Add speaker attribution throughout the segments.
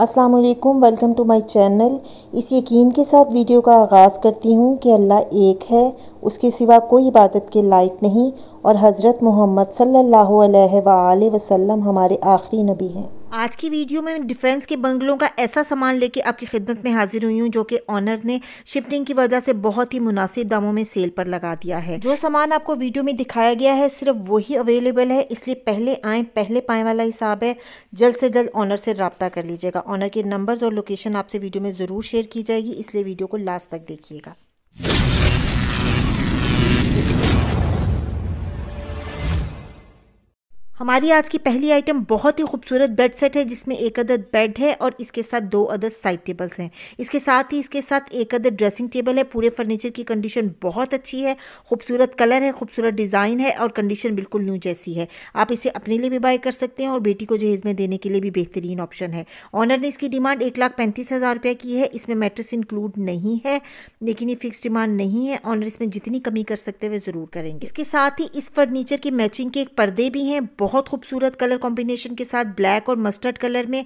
Speaker 1: अस्सलाम वालेकुम welcome to my channel इस यकीन के साथ वीडियो का आगाज़ करती हूँ कि अल्लाह एक है उसके सिवा कोई इबादत के लायक नहीं और हज़रत मोहम्मद सल्लल्लाहु अलैहि वसल्लम हमारे आखिरी नबी हैं आज की वीडियो में डिफेंस के बंगलों का ऐसा सामान लेके आपकी खिदमत में हाजिर हुई हूँ जो कि ऑनर ने शिफ्टिंग की वजह से बहुत ही मुनासिब दामों में सेल पर लगा दिया है जो सामान आपको वीडियो में दिखाया गया है सिर्फ वही अवेलेबल है इसलिए पहले आए पहले पाए वाला हिसाब है जल्द से जल्द ऑनर से रबता कर लीजिएगा ऑनर के नंबर्स और लोकेशन आपसे वीडियो में ज़रूर शेयर की जाएगी इसलिए वीडियो को लास्ट तक देखिएगा हमारी आज की पहली आइटम बहुत ही खूबसूरत बेड सेट है जिसमें एक अदद बेड है और इसके साथ दो अदद साइड टेबल्स हैं इसके साथ ही इसके साथ एक अदद ड्रेसिंग टेबल है पूरे फर्नीचर की कंडीशन बहुत अच्छी है खूबसूरत कलर है खूबसूरत डिज़ाइन है और कंडीशन बिल्कुल न्यू जैसी है आप इसे अपने लिए भी बाय कर सकते हैं और बेटी को जहेज में देने के लिए भी बेहतरीन ऑप्शन है ऑनर ने इसकी डिमांड एक लाख पैंतीस हज़ार रुपये की है इसमें मेट्रस इंक्लूड नहीं है लेकिन ये फिक्स डिमांड नहीं है ऑनर इसमें जितनी कमी कर सकते हुए ज़रूर करेंगे इसके साथ ही इस फर्नीचर की मैचिंग के एक पर्दे भी हैं बहुत बहुत खूबसूरत कलर कॉम्बिनेशन के साथ ब्लैक और मस्टर्ड कलर में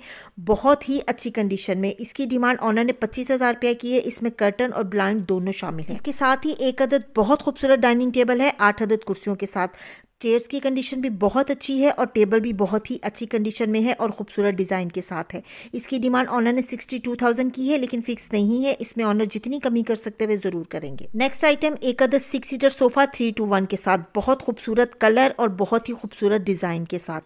Speaker 1: बहुत ही अच्छी कंडीशन में इसकी डिमांड ऑनर ने पच्चीस हज़ार रुपया की है इसमें कर्टन और ब्लाइंड दोनों शामिल है इसके साथ ही एक अदद बहुत खूबसूरत डाइनिंग टेबल है आठ अदद कुर्सियों के साथ चेयर्स की कंडीशन भी बहुत अच्छी है और टेबल भी बहुत ही अच्छी कंडीशन में है और खूबसूरत डिज़ाइन के साथ है इसकी डिमांड ऑनर ने सिक्सटी टू थाउजेंड की है लेकिन फिक्स नहीं है इसमें ऑनर जितनी कमी कर सकते हुए ज़रूर करेंगे नेक्स्ट आइटम एक other six seater sofa three two one के साथ बहुत खूबसूरत कलर और बहुत ही खूबसूरत डिज़ाइन के साथ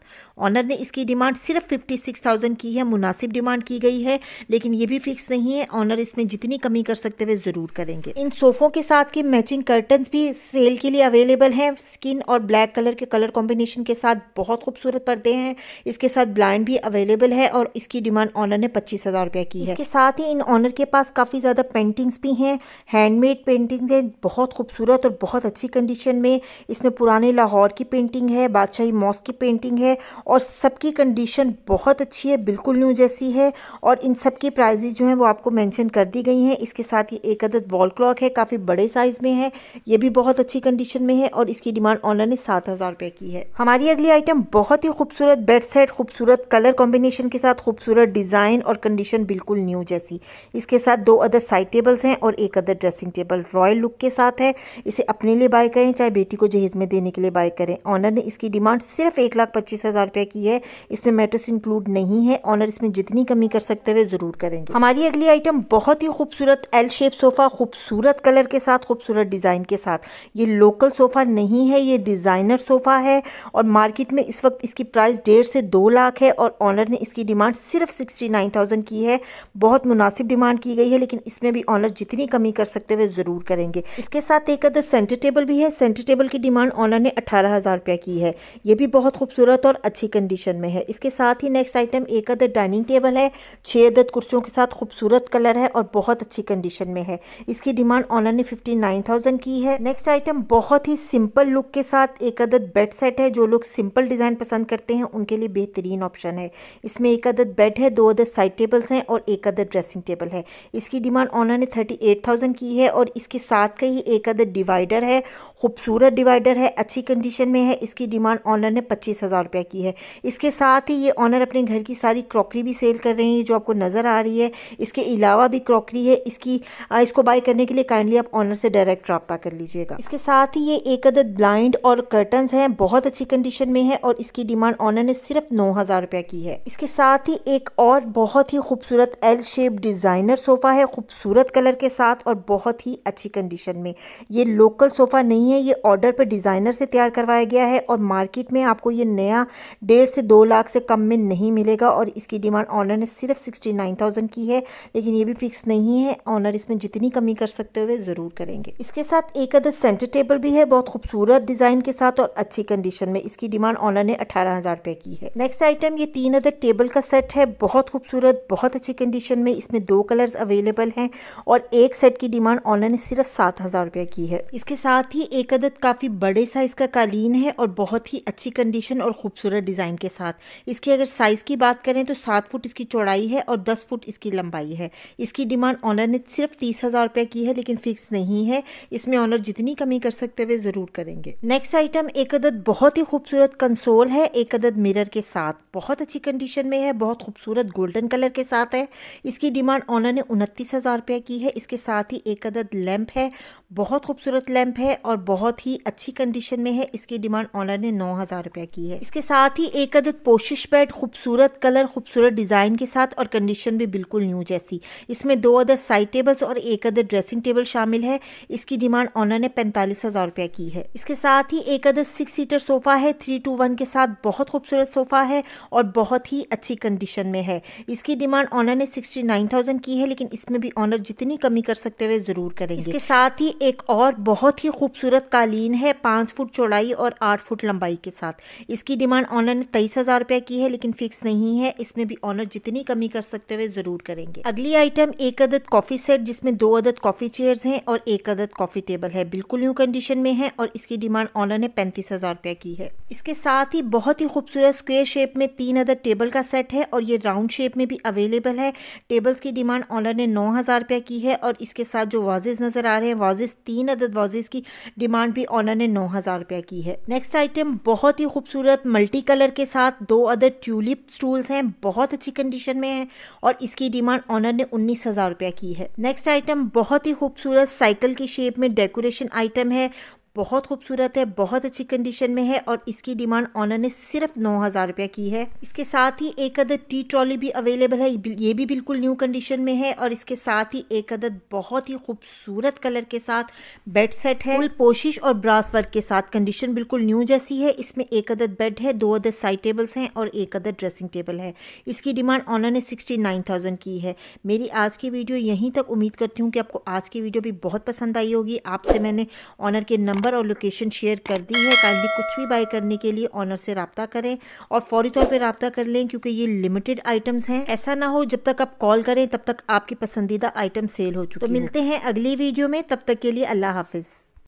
Speaker 1: ऑनर ने इसकी डिमांड सिर्फ फिफ्टी सिक्स थाउजेंड की है मुनासिब डिमांड की गई है लेकिन ये भी फिक्स नहीं है ऑनर इसमें जितनी कमी कर सकते हुए ज़रूर करेंगे इन सोफ़ों के साथ के मैचिंग कर्टन भी सेल के लिए अवेलेबल हैं स्किन और ब्लैक कलर के कलर कॉम्बिनेशन के साथ बहुत खूबसूरत पर्दे हैं इसके साथ ब्लाइंड भी अवेलेबल है और इसकी डिमांड ऑनर ने पच्चीस हज़ार रुपया की है इसके साथ ही इन ऑनर के पास काफ़ी ज़्यादा पेंटिंग्स भी हैं हैंडमेड पेंटिंग्स हैं बहुत खूबसूरत और बहुत अच्छी कंडीशन में इसमें पुराने लाहौर की पेंटिंग है बादशाही मॉस की पेंटिंग है और सबकी कंडीशन बहुत अच्छी है बिल्कुल न्यू जैसी है और इन सब की प्राइजेज जो हैं वो आपको मैंशन कर दी गई हैं इसके साथ ही एक अदद वॉल क्लॉक है काफ़ी बड़े साइज़ में है ये भी बहुत अच्छी कंडीशन में है और इसकी डिमांड ऑनर ने सात हज़ार रुपए की है हमारी अगली आइटम बहुत ही खूबसूरत बेड सेट खूबसूरत कलर कॉम्बिनेशन के साथ खूबसूरत डिज़ाइन और कंडीशन बिल्कुल न्यू जैसी इसके साथ दो अदर साइड टेबल्स हैं और एक other dressing table royal look के साथ है इसे अपने लिए बाय करें चाहे बेटी को जहेज में देने के लिए बाय करें ऑनर ने इसकी डिमांड सिर्फ एक लाख पच्चीस हज़ार रुपए की है इसमें मेट्रस इंक्लूड नहीं है ऑनर इसमें जितनी कमी कर सकते हुए ज़रूर करेंगे हमारी अगली आइटम बहुत ही खूबसूरत एल शेप सोफ़ा खूबसूरत कलर के साथ खूबसूरत डिज़ाइन के साथ ये लोकल सोफ़ा नहीं है ये डिज़ाइनर सोफ़ा है और मार्केट में इस वक्त इसकी प्राइस डेढ़ से दो लाख है और ऑनर ने इसकी डिमांड सिर्फ सिक्सटी नाइन थाउजेंड की है बहुत मुनासिब डिमांड की गई है लेकिन इसमें भी ऑनर जितनी कमी कर सकते हुए ज़रूर करेंगे इसके साथ एक अदर सेंटर टेबल भी है सेंटर टेबल की डिमांड ऑनर ने अठारह हज़ार रुपया की है ये भी बहुत खूबसूरत और अच्छी कंडीशन में है इसके साथ ही नेक्स्ट आइटम एक अदर डाइनिंग टेबल है छः अदद कुर्सियों के साथ खूबसूरत कलर है और बहुत अच्छी कंडीशन में है इसकी डिमांड ऑनर ने फिफ्टी नाइन थाउजेंड की है नेक्स्ट आइटम बहुत ही सिंपल लुक के साथ एक अदद बेड सेट है जो लोग सिंपल डिज़ाइन पसंद करते हैं उनके लिए बेहतरीन ऑप्शन है इसमें एक अदद बेड है दो अदद साइड टेबल्स हैं और एक अदद ड्रेसिंग टेबल है इसकी डिमांड ऑनर ने थर्टी एट थाउजेंड की है और इसके साथ का ही एक अदद डिवाइडर है खूबसूरत डिवाइडर है अच्छी कंडीशन में है इसकी डिमांड ऑनर ने पच्चीस हज़ार रुपये की है इसके साथ ही ये ऑनर अपने घर की सारी क्रॉकरी भी सेल कर रही है जो आपको नज़र आ रही है इसके अलावा भी क्रॉकरी है इसकी इसको बाय करने के लिए काइंडली आप ऑनर से डायरेक्ट रबता कर लीजिएगा इसके साथ ही ये एक अदद ब्लाइंड और कर्टन आयरन्स हैं बहुत अच्छी कंडीशन में है और इसकी डिमांड ऑनर ने सिर्फ नौ हज़ार रुपया की है इसके साथ ही एक और बहुत ही खूबसूरत एल शेप डिज़ाइनर सोफ़ा है खूबसूरत कलर के साथ और बहुत ही अच्छी कंडीशन में ये लोकल सोफ़ा नहीं है ये ऑर्डर पर डिज़ाइनर से तैयार करवाया गया है और मार्केट में आपको ये नया डेढ़ से दो लाख से कम में नहीं मिलेगा और इसकी डिमांड ऑनर ने सिर्फ सिक्सटी नाइन थाउजेंड की है लेकिन ये भी फिक्स नहीं है ऑनर इसमें जितनी कमी कर सकते हुए ज़रूर करेंगे इसके साथ एक अदर सेंटर टेबल भी है बहुत खूबसूरत डिज़ाइन के साथ और बहुत अच्छी कंडीशन में इसकी डिमांड ऑनर ने अठारह हज़ार रुपए की है नेक्स्ट आइटम ये तीन अदर टेबल का सेट है बहुत खूबसूरत बहुत अच्छी कंडीशन में इसमें दो कलर्स अवेलेबल हैं और एक सेट की डिमांड ऑनर ने सिर्फ सात हज़ार रुपए की है इसके साथ ही एक अदद काफ़ी बड़े साइज़ का कालीन है और बहुत ही अच्छी कंडीशन और खूबसूरत डिज़ाइन के साथ इसकी अगर साइज़ की बात करें तो सात फुट इसकी चौड़ाई है और दस फुट इसकी लंबाई है इसकी डिमांड ऑनर ने सिर्फ तीस हज़ार रुपये की है लेकिन फिक्स नहीं है इसमें ऑनर जितनी कमी कर सकते हुए ज़रूर करेंगे नेक्स्ट आइटम एक अदद बहुत ही खूबसूरत कंसोल है एक अदद मिरर के साथ बहुत अच्छी कंडीशन में है बहुत खूबसूरत गोल्डन कलर के साथ है इसकी डिमांड ऑनर ने उनतीस हज़ार रुपये की है इसके साथ ही एक अदद लैंप है बहुत खूबसूरत लैंप है और बहुत ही अच्छी कंडीशन में है इसकी डिमांड ऑनर ने नौ हज़ार रुपये की है इसके साथ ही एक अदद पोशिश बेड खूबसूरत कलर खूबसूरत डिज़ाइन के साथ और कंडीशन भी बिल्कुल न्यू जैसी इसमें दो अदद साइड टेबल्स और एक अदद ड्रेसिंग टेबल शामिल है इसकी डिमांड ऑनर ने पैंतालीस हज़ार रुपये की है इसके साथ ही एक अदद बाद सिक्स सीटर सोफ़ा है थ्री टू वन के साथ बहुत खूबसूरत सोफ़ा है और बहुत ही अच्छी कंडीशन में है इसकी डिमांड ऑनर ने सिक्सटी नाइन थाउजेंड की है लेकिन इसमें भी ऑनर जितनी कमी कर सकते हुए ज़रूर करेंगे इसके साथ ही एक और बहुत ही खूबसूरत कालीन है पाँच फुट चौड़ाई और आठ फुट लंबाई के साथ इसकी डिमांड ऑनर ने तेईस हज़ार रुपया की है लेकिन फिक्स नहीं है इसमें भी ऑनर जितनी कमी कर सकते हुए ज़रूर करेंगे अगली आइटम एक अदद कॉफ़ी सेट जिसमें दो अदद कॉफ़ी चेयर्स हैं और एक अदद कॉफ़ी टेबल है बिल्कुल न्यू कंडीशन में है और इसकी डिमांड ऑनर ने पैंतीस पैंतीस हज़ार रुपये की है इसके साथ ही बहुत ही खूबसूरत स्क्वेयर शेप में तीन अदर टेबल का सेट है और ये राउंड शेप में भी अवेलेबल है टेबल्स की डिमांड ऑनर ने नौ हज़ार रुपये की है और इसके साथ जो वॉजेज नज़र आ रहे हैं वॉजेज तीन अदर वॉजेज की डिमांड भी ऑनर ने नौ हज़ार रुपये की है नेक्स्ट आइटम बहुत ही खूबसूरत मल्टी कलर के साथ दो अदर ट्यूलिप स्टूल्स हैं बहुत अच्छी कंडीशन में है और इसकी डिमांड ऑनर ने उन्नीस हज़ार रुपये की है नेक्स्ट आइटम बहुत ही खूबसूरत साइकिल की शेप में डेकोरेशन आइटम है बहुत खूबसूरत है बहुत अच्छी कंडीशन में है और इसकी डिमांड ऑनर ने सिर्फ नौ हज़ार रुपया की है इसके साथ ही एक अदद टी ट्रॉली भी अवेलेबल है ये भी बिल्कुल न्यू कंडीशन में है और इसके साथ ही एक अदद बहुत ही खूबसूरत कलर के साथ बेड सेट है फुल पोशिश और ब्रास वर्क के साथ कंडीशन बिल्कुल न्यू जैसी है इसमें एक अदद बेड है दो अदद साइड टेबल्स हैं और एक अदद ड्रेसिंग टेबल है इसकी डिमांड ऑनर ने सिक्सटी नाइन थाउजेंड की है मेरी आज की वीडियो यहीं तक उम्मीद करती हूँ कि आपको आज की वीडियो भी बहुत पसंद आई होगी आपसे मैंने ऑनर के नंबर नंबर और लोकेशन शेयर कर दी है काइंडली कुछ भी बाय करने के लिए ऑनर से रबता करें और फौरी तौर पर रबता कर लें क्योंकि ये लिमिटेड आइटम्स हैं ऐसा ना हो जब तक आप कॉल करें तब तक आपकी पसंदीदा आइटम सेल हो चुकी तो मिलते हैं अगली वीडियो में तब तक के लिए अल्लाह हाफिज़